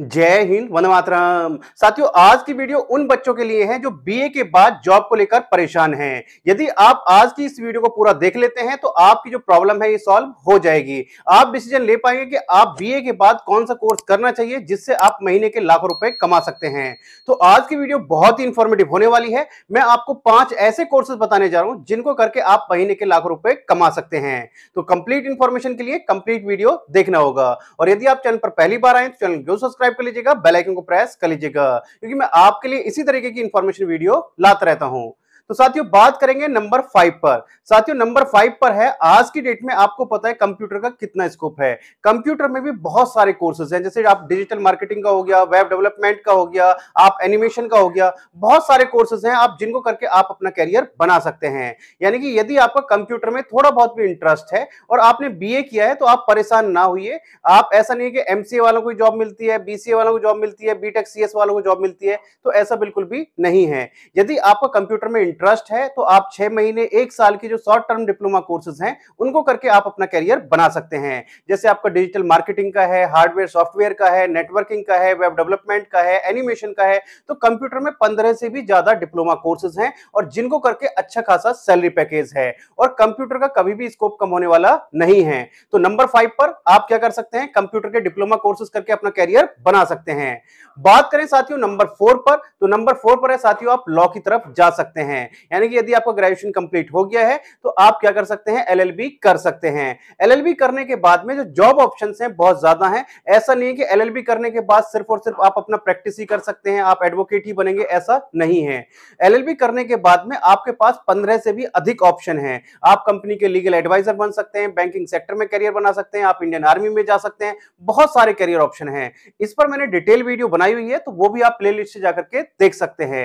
जय हिंद वन मातरम साथियों आज की वीडियो उन बच्चों के लिए है जो बीए के बाद जॉब को लेकर परेशान हैं यदि आप आज की इस वीडियो को पूरा देख लेते हैं तो आपकी जो प्रॉब्लम है ये सॉल्व हो जाएगी आप डिसीजन ले पाएंगे कि आप बीए के बाद कौन सा कोर्स करना चाहिए जिससे आप महीने के लाखों रुपए कमा सकते हैं तो आज की वीडियो बहुत ही इंफॉर्मेटिव होने वाली है मैं आपको पांच ऐसे कोर्सेज बताने जा रहा हूं जिनको करके आप महीने के लाखों रुपए कमा सकते हैं तो कंप्लीट इंफॉर्मेशन के लिए कंप्लीट वीडियो देखना होगा और यदि आप चैनल पर पहली बार आए तो चैनल को सब्सक्राइब सब्सक्राइब कर लीजिएगा बेलाइकन को प्रेस कर लीजिएगा क्योंकि मैं आपके लिए इसी तरीके की इंफॉर्मेशन वीडियो लाता रहता हूं तो साथियों बात करेंगे नंबर फाइव पर साथियों नंबर फाइव पर है आज की डेट में आपको पता है कंप्यूटर का कितना स्कोप है कंप्यूटर में भी बहुत सारे कोर्सेज हैं जैसे आप डिजिटल मार्केटिंग का हो गया वेब डेवलपमेंट का हो गया आप एनिमेशन का हो गया बहुत सारे कोर्सेज हैं आप जिनको करके आप अपना कैरियर बना सकते हैं यानी कि यदि आपका कंप्यूटर में थोड़ा बहुत भी इंटरेस्ट है और आपने बी किया है तो आप परेशान ना हुई आप ऐसा नहीं है कि एमसीए वालों को जॉब मिलती है बीसीए वालों को जॉब मिलती है बीटेक सीएस वालों को जॉब मिलती है तो ऐसा बिल्कुल भी नहीं है यदि आपका कंप्यूटर में इंटरेस्ट है तो आप छह महीने एक साल की जो शॉर्ट टर्म डिप्लोमा कोर्सेज हैं उनको करके आप अपना करियर बना सकते हैं जैसे आपका डिजिटल मार्केटिंग का है हार्डवेयर सॉफ्टवेयर का है नेटवर्किंग का है वेब डेवलपमेंट का है एनिमेशन का है तो कंप्यूटर में पंद्रह से भी ज्यादा डिप्लोमा कोर्सेज हैं और जिनको करके अच्छा खासा सैलरी पैकेज है और कंप्यूटर का कभी भी स्कोप कम होने वाला नहीं है तो नंबर फाइव पर आप क्या कर सकते हैं कंप्यूटर के डिप्लोमा कोर्सेज करके अपना कैरियर बना सकते हैं बात करें साथियों नंबर फोर पर तो नंबर फोर पर है साथियों आप लॉ की तरफ जा सकते हैं यानी कि यदि आपका ग्रेजुएशन कंप्लीट हो गया है तो आप क्या कर सकते हैं एलएलबी कर सकते हैं एलएलबी करने के बाद में जो जॉब ऑप्शन हैं बहुत ज्यादा हैं ऐसा नहीं है कि एलएलबी करने के बाद सिर्फ और सिर्फ आप अपना प्रैक्टिस ही कर सकते हैं आप एडवोकेट ही बनेंगे ऐसा नहीं है एल करने के बाद में आपके पास पंद्रह से भी अधिक ऑप्शन है आप कंपनी के लीगल एडवाइजर बन सकते हैं बैंकिंग सेक्टर में करियर बना सकते हैं आप इंडियन आर्मी में जा सकते हैं बहुत सारे करियर ऑप्शन हैं इस पर मैंने डिटेल वीडियो बनाई हुई है तो वो भी आप प्लेलिस्ट से जाकर के देख सकते हैं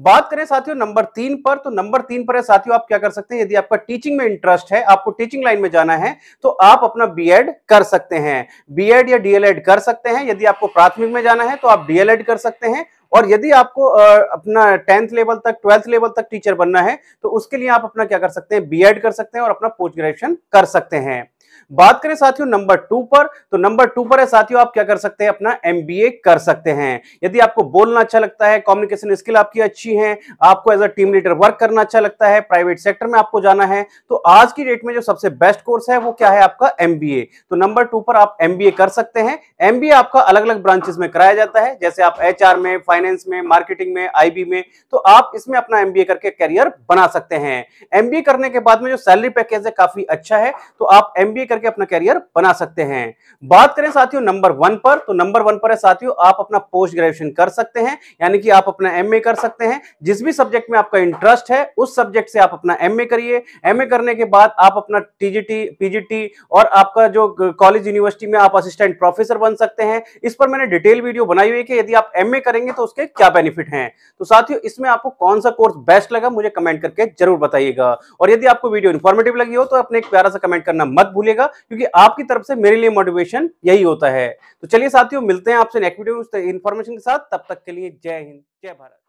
बात करें साथियों नंबर तीन पर तो नंबर तीन पर है साथियों आप क्या कर सकते हैं यदि आपका टीचिंग में इंटरेस्ट है आपको टीचिंग लाइन में जाना है तो आप अपना बीएड कर सकते हैं बीएड या डीएलएड कर सकते हैं यदि आपको प्राथमिक में जाना है तो आप डीएलएड कर सकते हैं और यदि आपको अपना टेंथ लेवल तक ट्वेल्थ लेवल तक टीचर बनना है तो उसके लिए आप अपना क्या कर सकते हैं बीएड कर सकते हैं और अपना पोस्ट ग्रेजुएशन कर सकते हैं बात करें साथियों नंबर टू पर तो नंबर टू पर है साथियों आप क्या कर सकते हैं अपना एमबीए कर सकते हैं यदि आपको बोलना अच्छा लगता है कम्युनिकेशन स्किल आपकी अच्छी है आपको as a team leader work करना अच्छा लगता है प्राइवेट सेक्टर में आपको जाना है तो आज की डेट में जो सबसे बेस्ट कोर्स है वो क्या है आपका एमबीए तो नंबर टू पर आप एमबीए कर सकते हैं एमबीए आपका अलग अलग ब्रांचेस में कराया जाता है जैसे आप एच में फाइनेंस फाइनेंस में मार्केटिंग में आईबी में तो आप इसमें अपना एमबीए करके करियर बना सकते हैं एमबीए करने के बाद में जो सैलरी पैकेज है काफी अच्छा है तो आप एमबीए करके अपना करियर बना सकते हैं बात करें साथियों नंबर वन पर तो नंबर वन पर है साथियों आप अपना पोस्ट ग्रेजुएशन कर सकते हैं यानी कि आप अपना एम कर सकते हैं जिस भी सब्जेक्ट में आपका इंटरेस्ट है उस सब्जेक्ट से आप अपना एम करिए एम करने के बाद आप अपना टीजीटी पीजीटी और आपका जो कॉलेज यूनिवर्सिटी में आप असिस्टेंट प्रोफेसर बन सकते हैं इस पर मैंने डिटेल वीडियो बनाई हुई है कि यदि आप एमए करेंगे तो उसके क्या बेनिफिट हैं तो साथियों इसमें आपको कौन सा कोर्स बेस्ट लगा मुझे कमेंट करके जरूर बताइएगा और यदि आपको वीडियो इन्फॉर्मेटिव लगी हो तो अपने एक प्यारा सा कमेंट करना मत भूलेगा क्योंकि आपकी तरफ से मेरे लिए मोटिवेशन यही होता है तो चलिए साथियों मिलते हैं आपसे इन्फॉर्मेशन के साथ तब तक के लिए जय हिंद जय भारत